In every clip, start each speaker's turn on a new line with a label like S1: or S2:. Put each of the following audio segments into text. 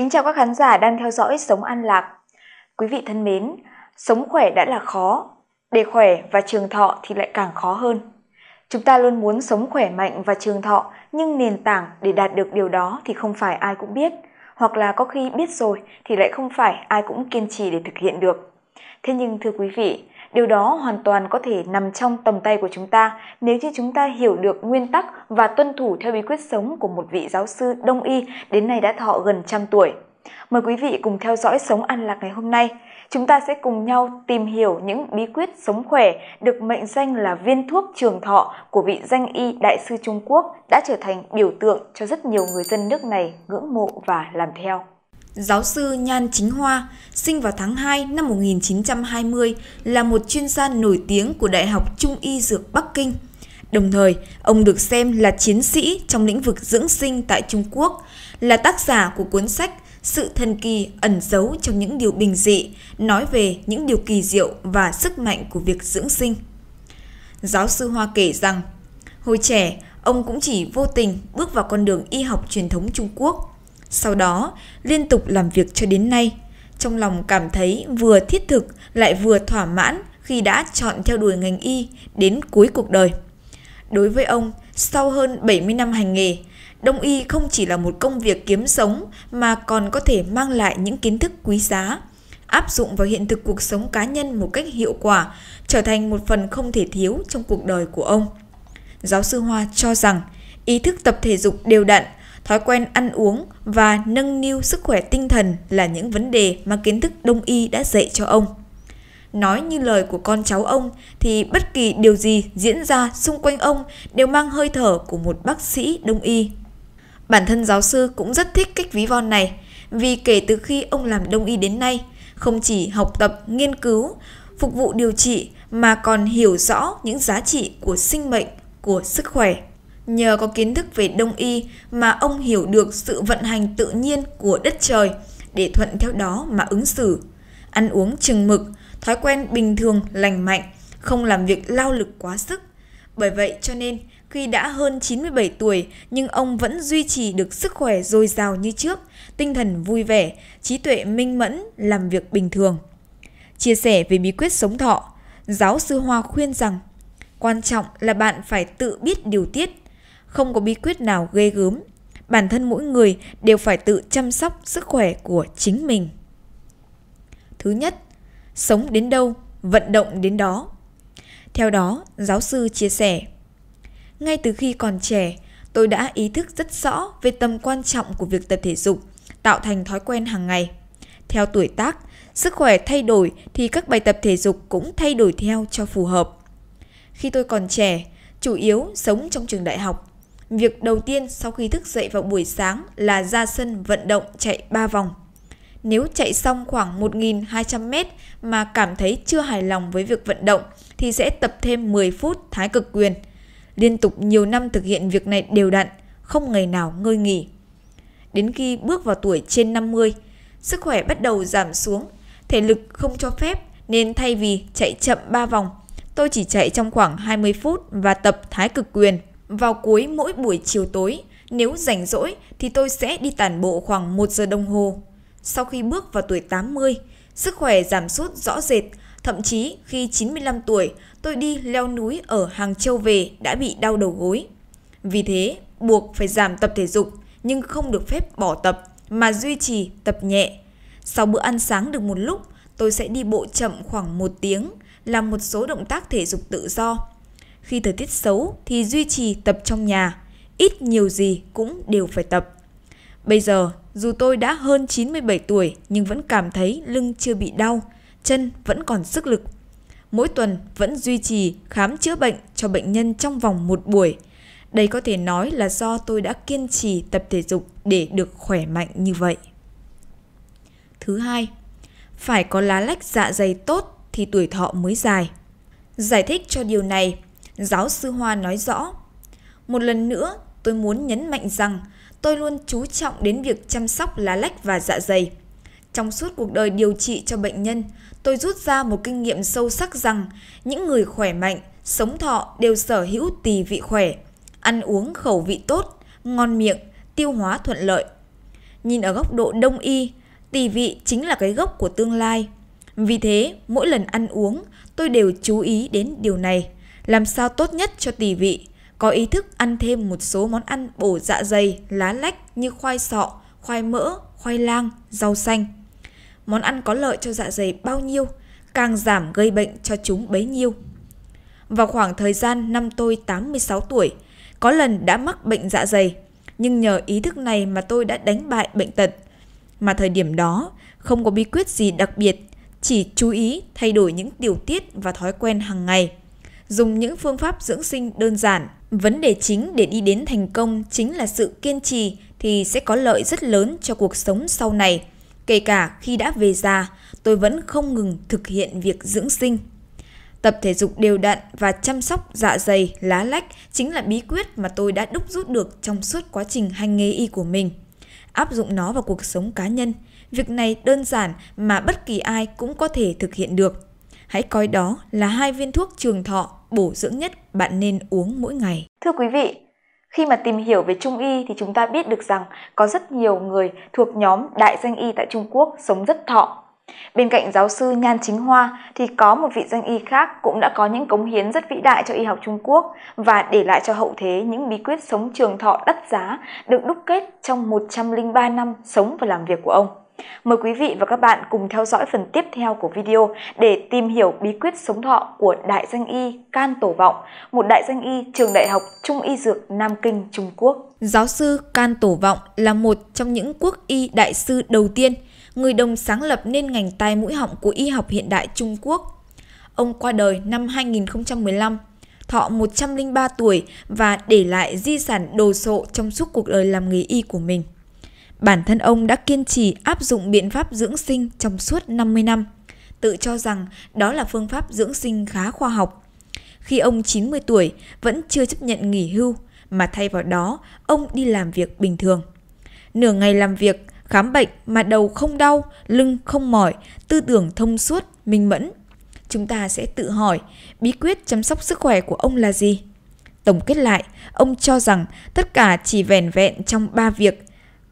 S1: Kính chào các khán giả đang theo dõi Sống An Lạc. Quý vị thân mến, sống khỏe đã là khó, để khỏe và trường thọ thì lại càng khó hơn. Chúng ta luôn muốn sống khỏe mạnh và trường thọ, nhưng nền tảng để đạt được điều đó thì không phải ai cũng biết, hoặc là có khi biết rồi thì lại không phải ai cũng kiên trì để thực hiện được. Thế nhưng thưa quý vị, Điều đó hoàn toàn có thể nằm trong tầm tay của chúng ta nếu như chúng ta hiểu được nguyên tắc và tuân thủ theo bí quyết sống của một vị giáo sư đông y đến nay đã thọ gần trăm tuổi. Mời quý vị cùng theo dõi Sống An Lạc ngày hôm nay. Chúng ta sẽ cùng nhau tìm hiểu những bí quyết sống khỏe được mệnh danh là viên thuốc trường thọ của vị danh y đại sư Trung Quốc đã trở thành biểu tượng cho rất nhiều người dân nước này ngưỡng mộ và làm theo giáo sư Nhan Chính Hoa, sinh vào tháng 2 năm 1920, là một chuyên gia nổi tiếng của Đại học Trung y Dược Bắc Kinh. Đồng thời, ông được xem là chiến sĩ trong lĩnh vực dưỡng sinh tại Trung Quốc, là tác giả của cuốn sách Sự thần kỳ ẩn giấu trong những điều bình dị, nói về những điều kỳ diệu và sức mạnh của việc dưỡng sinh. Giáo sư Hoa kể rằng, hồi trẻ, ông cũng chỉ vô tình bước vào con đường y học truyền thống Trung Quốc. Sau đó, liên tục làm việc cho đến nay. Trong lòng cảm thấy vừa thiết thực lại vừa thỏa mãn khi đã chọn theo đuổi ngành y đến cuối cuộc đời. Đối với ông, sau hơn 70 năm hành nghề, đông y không chỉ là một công việc kiếm sống mà còn có thể mang lại những kiến thức quý giá, áp dụng vào hiện thực cuộc sống cá nhân một cách hiệu quả, trở thành một phần không thể thiếu trong cuộc đời của ông. Giáo sư Hoa cho rằng, ý thức tập thể dục đều đặn thói quen ăn uống và nâng niu sức khỏe tinh thần là những vấn đề mà kiến thức đông y đã dạy cho ông. Nói như lời của con cháu ông thì bất kỳ điều gì diễn ra xung quanh ông đều mang hơi thở của một bác sĩ đông y. Bản thân giáo sư cũng rất thích cách ví von này vì kể từ khi ông làm đông y đến nay, không chỉ học tập, nghiên cứu, phục vụ điều trị mà còn hiểu rõ những giá trị của sinh mệnh, của sức khỏe. Nhờ có kiến thức về đông y mà ông hiểu được sự vận hành tự nhiên của đất trời để thuận theo đó mà ứng xử. Ăn uống chừng mực, thói quen bình thường lành mạnh, không làm việc lao lực quá sức. Bởi vậy cho nên khi đã hơn 97 tuổi nhưng ông vẫn duy trì được sức khỏe dồi dào như trước, tinh thần vui vẻ, trí tuệ minh mẫn, làm việc bình thường. Chia sẻ về bí quyết sống thọ, giáo sư Hoa khuyên rằng quan trọng là bạn phải tự biết điều tiết không có bí quyết nào ghê gớm. Bản thân mỗi người đều phải tự chăm sóc sức khỏe của chính mình. Thứ nhất, sống đến đâu, vận động đến đó. Theo đó, giáo sư chia sẻ, ngay từ khi còn trẻ, tôi đã ý thức rất rõ về tầm quan trọng của việc tập thể dục, tạo thành thói quen hàng ngày. Theo tuổi tác, sức khỏe thay đổi thì các bài tập thể dục cũng thay đổi theo cho phù hợp. Khi tôi còn trẻ, chủ yếu sống trong trường đại học, Việc đầu tiên sau khi thức dậy vào buổi sáng là ra sân vận động chạy 3 vòng. Nếu chạy xong khoảng 1.200m mà cảm thấy chưa hài lòng với việc vận động thì sẽ tập thêm 10 phút thái cực quyền. Liên tục nhiều năm thực hiện việc này đều đặn, không ngày nào ngơi nghỉ. Đến khi bước vào tuổi trên 50, sức khỏe bắt đầu giảm xuống, thể lực không cho phép nên thay vì chạy chậm 3 vòng, tôi chỉ chạy trong khoảng 20 phút và tập thái cực quyền vào cuối mỗi buổi chiều tối, nếu rảnh rỗi thì tôi sẽ đi tản bộ khoảng 1 giờ đồng hồ. Sau khi bước vào tuổi 80, sức khỏe giảm sút rõ rệt, thậm chí khi 95 tuổi, tôi đi leo núi ở Hàng Châu về đã bị đau đầu gối. Vì thế, buộc phải giảm tập thể dục nhưng không được phép bỏ tập mà duy trì tập nhẹ. Sau bữa ăn sáng được một lúc, tôi sẽ đi bộ chậm khoảng một tiếng, làm một số động tác thể dục tự do khi thời tiết xấu thì duy trì tập trong nhà, ít nhiều gì cũng đều phải tập. Bây giờ, dù tôi đã hơn 97 tuổi nhưng vẫn cảm thấy lưng chưa bị đau, chân vẫn còn sức lực. Mỗi tuần vẫn duy trì khám chữa bệnh cho bệnh nhân trong vòng một buổi. Đây có thể nói là do tôi đã kiên trì tập thể dục để được khỏe mạnh như vậy. Thứ hai, phải có lá lách dạ dày tốt thì tuổi thọ mới dài. Giải thích cho điều này, giáo sư Hoa nói rõ. Một lần nữa, tôi muốn nhấn mạnh rằng tôi luôn chú trọng đến việc chăm sóc lá lách và dạ dày. Trong suốt cuộc đời điều trị cho bệnh nhân, tôi rút ra một kinh nghiệm sâu sắc rằng những người khỏe mạnh, sống thọ đều sở hữu tỳ vị khỏe, ăn uống khẩu vị tốt, ngon miệng, tiêu hóa thuận lợi. Nhìn ở góc độ đông y, tỳ vị chính là cái gốc của tương lai. Vì thế, mỗi lần ăn uống, tôi đều chú ý đến điều này làm sao tốt nhất cho tỳ vị, có ý thức ăn thêm một số món ăn bổ dạ dày, lá lách như khoai sọ, khoai mỡ, khoai lang, rau xanh. Món ăn có lợi cho dạ dày bao nhiêu, càng giảm gây bệnh cho chúng bấy nhiêu. Vào khoảng thời gian năm tôi 86 tuổi, có lần đã mắc bệnh dạ dày, nhưng nhờ ý thức này mà tôi đã đánh bại bệnh tật. Mà thời điểm đó, không có bí quyết gì đặc biệt, chỉ chú ý thay đổi những tiểu tiết và thói quen hàng ngày – dùng những phương pháp dưỡng sinh đơn giản. Vấn đề chính để đi đến thành công chính là sự kiên trì thì sẽ có lợi rất lớn cho cuộc sống sau này. Kể cả khi đã về già, tôi vẫn không ngừng thực hiện việc dưỡng sinh. Tập thể dục đều đặn và chăm sóc dạ dày, lá lách chính là bí quyết mà tôi đã đúc rút được trong suốt quá trình hành nghề y của mình. Áp dụng nó vào cuộc sống cá nhân, việc này đơn giản mà bất kỳ ai cũng có thể thực hiện được. Hãy coi đó là hai viên thuốc trường thọ bổ dưỡng nhất bạn nên uống mỗi ngày. Thưa quý vị, khi mà tìm hiểu về Trung Y thì chúng ta biết được rằng có rất nhiều người thuộc nhóm đại danh y tại Trung Quốc sống rất thọ. Bên cạnh giáo sư Nhan Chính Hoa thì có một vị danh y khác cũng đã có những cống hiến rất vĩ đại cho y học Trung Quốc và để lại cho hậu thế những bí quyết sống trường thọ đắt giá được đúc kết trong 103 năm sống và làm việc của ông. Mời quý vị và các bạn cùng theo dõi phần tiếp theo của video để tìm hiểu bí quyết sống thọ của đại danh y Can Tổ Vọng, một đại danh y trường Đại học Trung Y Dược Nam Kinh, Trung Quốc. Giáo sư Can Tổ Vọng là một trong những quốc y đại sư đầu tiên, người đồng sáng lập nên ngành tai mũi họng của y học hiện đại Trung Quốc. Ông qua đời năm 2015 thọ 103 tuổi và để lại di sản đồ sộ trong suốt cuộc đời làm nghề y của mình. Bản thân ông đã kiên trì áp dụng biện pháp dưỡng sinh trong suốt 50 năm, tự cho rằng đó là phương pháp dưỡng sinh khá khoa học. Khi ông 90 tuổi vẫn chưa chấp nhận nghỉ hưu, mà thay vào đó ông đi làm việc bình thường. Nửa ngày làm việc, khám bệnh mà đầu không đau, lưng không mỏi, tư tưởng thông suốt, minh mẫn. Chúng ta sẽ tự hỏi bí quyết chăm sóc sức khỏe của ông là gì? Tổng kết lại, ông cho rằng tất cả chỉ vẻn vẹn trong 3 việc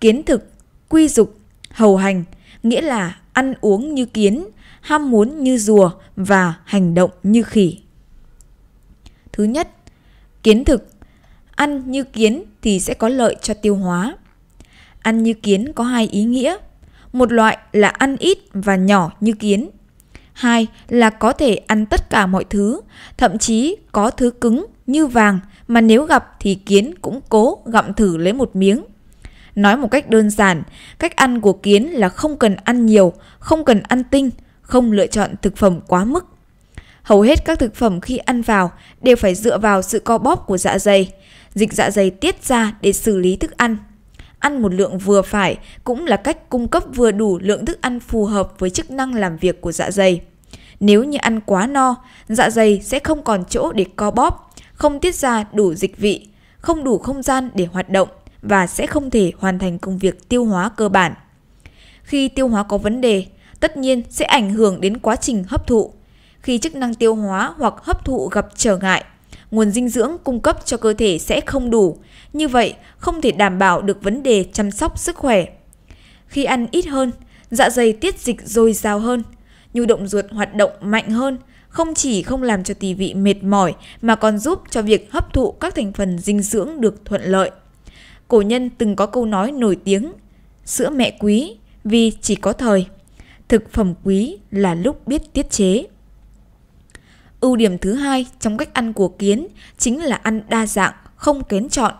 S1: kiến thực, quy dục, hầu hành, nghĩa là ăn uống như kiến, ham muốn như rùa và hành động như khỉ. Thứ nhất, kiến thực. Ăn như kiến thì sẽ có lợi cho tiêu hóa. Ăn như kiến có hai ý nghĩa. Một loại là ăn ít và nhỏ như kiến. Hai là có thể ăn tất cả mọi thứ, thậm chí có thứ cứng như vàng mà nếu gặp thì kiến cũng cố gặm thử lấy một miếng. Nói một cách đơn giản, cách ăn của kiến là không cần ăn nhiều, không cần ăn tinh, không lựa chọn thực phẩm quá mức. Hầu hết các thực phẩm khi ăn vào đều phải dựa vào sự co bóp của dạ dày, dịch dạ dày tiết ra để xử lý thức ăn. Ăn một lượng vừa phải cũng là cách cung cấp vừa đủ lượng thức ăn phù hợp với chức năng làm việc của dạ dày. Nếu như ăn quá no, dạ dày sẽ không còn chỗ để co bóp, không tiết ra đủ dịch vị, không đủ không gian để hoạt động và sẽ không thể hoàn thành công việc tiêu hóa cơ bản. Khi tiêu hóa có vấn đề, tất nhiên sẽ ảnh hưởng đến quá trình hấp thụ. Khi chức năng tiêu hóa hoặc hấp thụ gặp trở ngại, nguồn dinh dưỡng cung cấp cho cơ thể sẽ không đủ, như vậy không thể đảm bảo được vấn đề chăm sóc sức khỏe. Khi ăn ít hơn, dạ dày tiết dịch dồi dào hơn, nhu động ruột hoạt động mạnh hơn, không chỉ không làm cho tỳ vị mệt mỏi mà còn giúp cho việc hấp thụ các thành phần dinh dưỡng được thuận lợi cổ nhân từng có câu nói nổi tiếng sữa mẹ quý vì chỉ có thời thực phẩm quý là lúc biết tiết chế ưu điểm thứ hai trong cách ăn của kiến chính là ăn đa dạng không kén chọn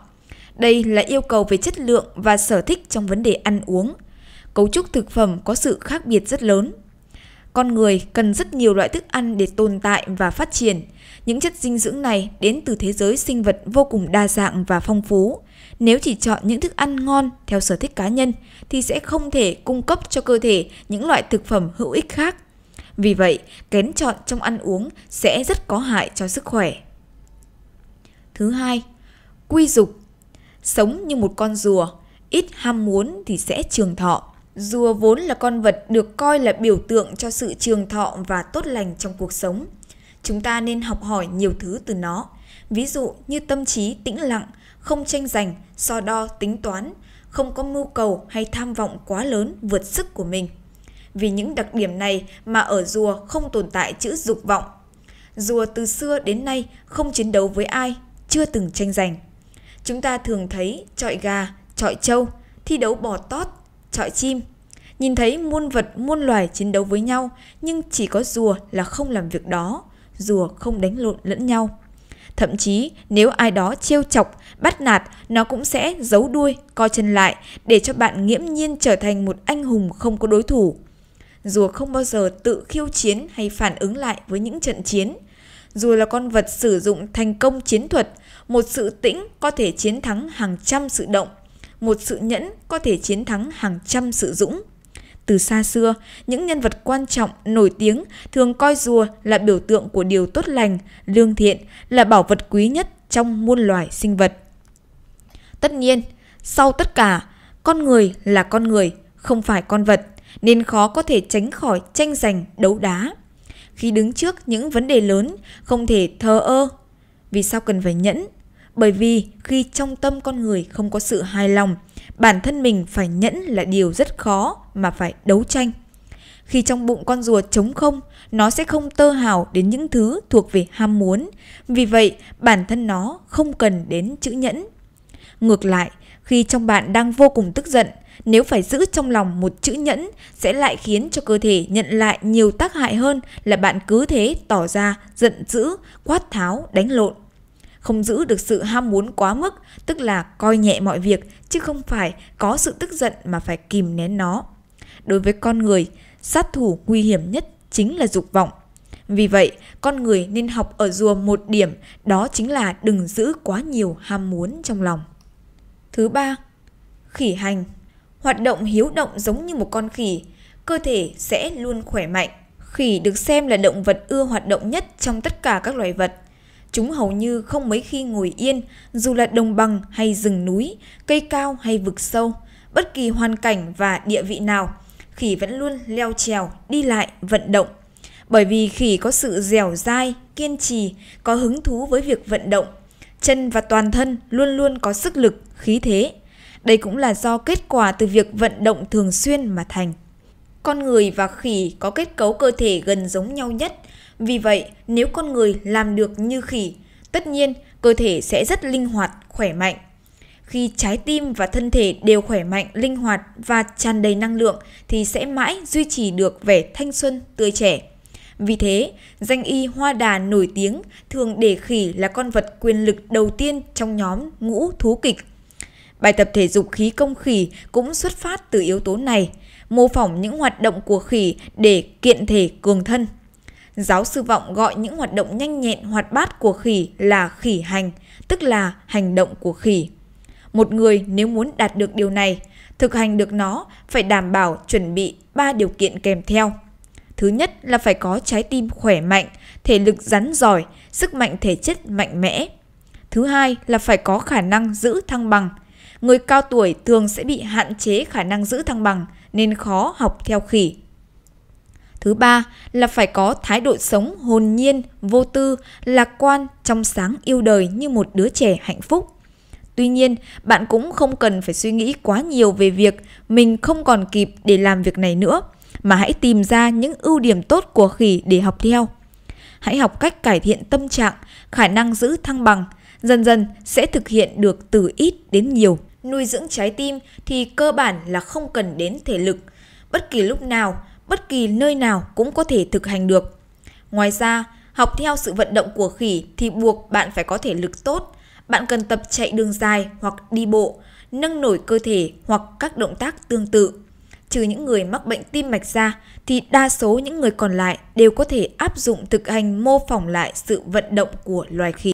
S1: đây là yêu cầu về chất lượng và sở thích trong vấn đề ăn uống cấu trúc thực phẩm có sự khác biệt rất lớn con người cần rất nhiều loại thức ăn để tồn tại và phát triển những chất dinh dưỡng này đến từ thế giới sinh vật vô cùng đa dạng và phong phú nếu chỉ chọn những thức ăn ngon theo sở thích cá nhân thì sẽ không thể cung cấp cho cơ thể những loại thực phẩm hữu ích khác. Vì vậy, kén chọn trong ăn uống sẽ rất có hại cho sức khỏe. Thứ hai, quy dục. Sống như một con rùa, ít ham muốn thì sẽ trường thọ. Rùa vốn là con vật được coi là biểu tượng cho sự trường thọ và tốt lành trong cuộc sống. Chúng ta nên học hỏi nhiều thứ từ nó, ví dụ như tâm trí tĩnh lặng, không tranh giành, so đo, tính toán, không có mưu cầu hay tham vọng quá lớn vượt sức của mình. Vì những đặc điểm này mà ở rùa không tồn tại chữ dục vọng. Rùa từ xưa đến nay không chiến đấu với ai, chưa từng tranh giành. Chúng ta thường thấy trọi gà, trọi trâu, thi đấu bò tót, trọi chim. Nhìn thấy muôn vật, muôn loài chiến đấu với nhau, nhưng chỉ có rùa là không làm việc đó, rùa không đánh lộn lẫn nhau Thậm chí nếu ai đó trêu chọc, bắt nạt, nó cũng sẽ giấu đuôi, co chân lại để cho bạn nghiễm nhiên trở thành một anh hùng không có đối thủ. Rùa không bao giờ tự khiêu chiến hay phản ứng lại với những trận chiến. Rùa là con vật sử dụng thành công chiến thuật, một sự tĩnh có thể chiến thắng hàng trăm sự động, một sự nhẫn có thể chiến thắng hàng trăm sự dũng. Từ xa xưa, những nhân vật quan trọng, nổi tiếng thường coi rùa là biểu tượng của điều tốt lành, lương thiện, là bảo vật quý nhất trong muôn loài sinh vật. Tất nhiên, sau tất cả, con người là con người, không phải con vật, nên khó có thể tránh khỏi tranh giành, đấu đá. Khi đứng trước những vấn đề lớn, không thể thờ ơ. Vì sao cần phải nhẫn? Bởi vì khi trong tâm con người không có sự hài lòng, bản thân mình phải nhẫn là điều rất khó mà phải đấu tranh. Khi trong bụng con rùa trống không, nó sẽ không tơ hào đến những thứ thuộc về ham muốn, vì vậy bản thân nó không cần đến chữ nhẫn. Ngược lại, khi trong bạn đang vô cùng tức giận, nếu phải giữ trong lòng một chữ nhẫn sẽ lại khiến cho cơ thể nhận lại nhiều tác hại hơn là bạn cứ thế tỏ ra giận dữ, quát tháo, đánh lộn không giữ được sự ham muốn quá mức, tức là coi nhẹ mọi việc chứ không phải có sự tức giận mà phải kìm nén nó. Đối với con người, sát thủ nguy hiểm nhất chính là dục vọng. Vì vậy, con người nên học ở rùa một điểm, đó chính là đừng giữ quá nhiều ham muốn trong lòng. Thứ ba, khỉ hành. Hoạt động hiếu động giống như một con khỉ, cơ thể sẽ luôn khỏe mạnh. Khỉ được xem là động vật ưa hoạt động nhất trong tất cả các loài vật chúng hầu như không mấy khi ngồi yên, dù là đồng bằng hay rừng núi, cây cao hay vực sâu, bất kỳ hoàn cảnh và địa vị nào, khỉ vẫn luôn leo trèo, đi lại, vận động. Bởi vì khỉ có sự dẻo dai, kiên trì, có hứng thú với việc vận động, chân và toàn thân luôn luôn có sức lực, khí thế. Đây cũng là do kết quả từ việc vận động thường xuyên mà thành. Con người và khỉ có kết cấu cơ thể gần giống nhau nhất vì vậy, nếu con người làm được như khỉ, tất nhiên cơ thể sẽ rất linh hoạt, khỏe mạnh. Khi trái tim và thân thể đều khỏe mạnh, linh hoạt và tràn đầy năng lượng thì sẽ mãi duy trì được vẻ thanh xuân tươi trẻ. Vì thế, danh y hoa đà nổi tiếng thường để khỉ là con vật quyền lực đầu tiên trong nhóm ngũ thú kịch. Bài tập thể dục khí công khỉ cũng xuất phát từ yếu tố này, mô phỏng những hoạt động của khỉ để kiện thể cường thân. Giáo sư Vọng gọi những hoạt động nhanh nhẹn hoạt bát của khỉ là khỉ hành, tức là hành động của khỉ. Một người nếu muốn đạt được điều này, thực hành được nó phải đảm bảo chuẩn bị 3 điều kiện kèm theo. Thứ nhất là phải có trái tim khỏe mạnh, thể lực rắn giỏi, sức mạnh thể chất mạnh mẽ. Thứ hai là phải có khả năng giữ thăng bằng. Người cao tuổi thường sẽ bị hạn chế khả năng giữ thăng bằng nên khó học theo khỉ. Thứ ba là phải có thái độ sống hồn nhiên, vô tư, lạc quan, trong sáng yêu đời như một đứa trẻ hạnh phúc. Tuy nhiên, bạn cũng không cần phải suy nghĩ quá nhiều về việc mình không còn kịp để làm việc này nữa, mà hãy tìm ra những ưu điểm tốt của khỉ để học theo. Hãy học cách cải thiện tâm trạng, khả năng giữ thăng bằng, dần dần sẽ thực hiện được từ ít đến nhiều. Nuôi dưỡng trái tim thì cơ bản là không cần đến thể lực. Bất kỳ lúc nào, bất kỳ nơi nào cũng có thể thực hành được. Ngoài ra, học theo sự vận động của khỉ thì buộc bạn phải có thể lực tốt. Bạn cần tập chạy đường dài hoặc đi bộ, nâng nổi cơ thể hoặc các động tác tương tự. Trừ những người mắc bệnh tim mạch ra thì đa số những người còn lại đều có thể áp dụng thực hành mô phỏng lại sự vận động của loài khỉ.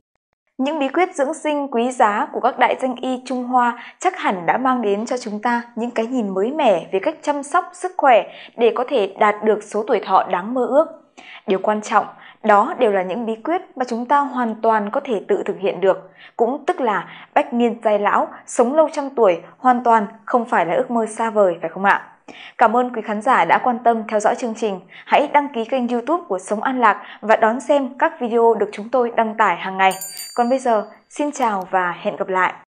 S1: Những bí quyết dưỡng sinh quý giá của các đại danh y Trung Hoa chắc hẳn đã mang đến cho chúng ta những cái nhìn mới mẻ về cách chăm sóc sức khỏe để có thể đạt được số tuổi thọ đáng mơ ước. Điều quan trọng, đó đều là những bí quyết mà chúng ta hoàn toàn có thể tự thực hiện được, cũng tức là bách niên dài lão, sống lâu trăm tuổi hoàn toàn không phải là ước mơ xa vời phải không ạ? Cảm ơn quý khán giả đã quan tâm theo dõi chương trình. Hãy đăng ký kênh youtube của Sống An Lạc và đón xem các video được chúng tôi đăng tải hàng ngày. Còn bây giờ, xin chào và hẹn gặp lại!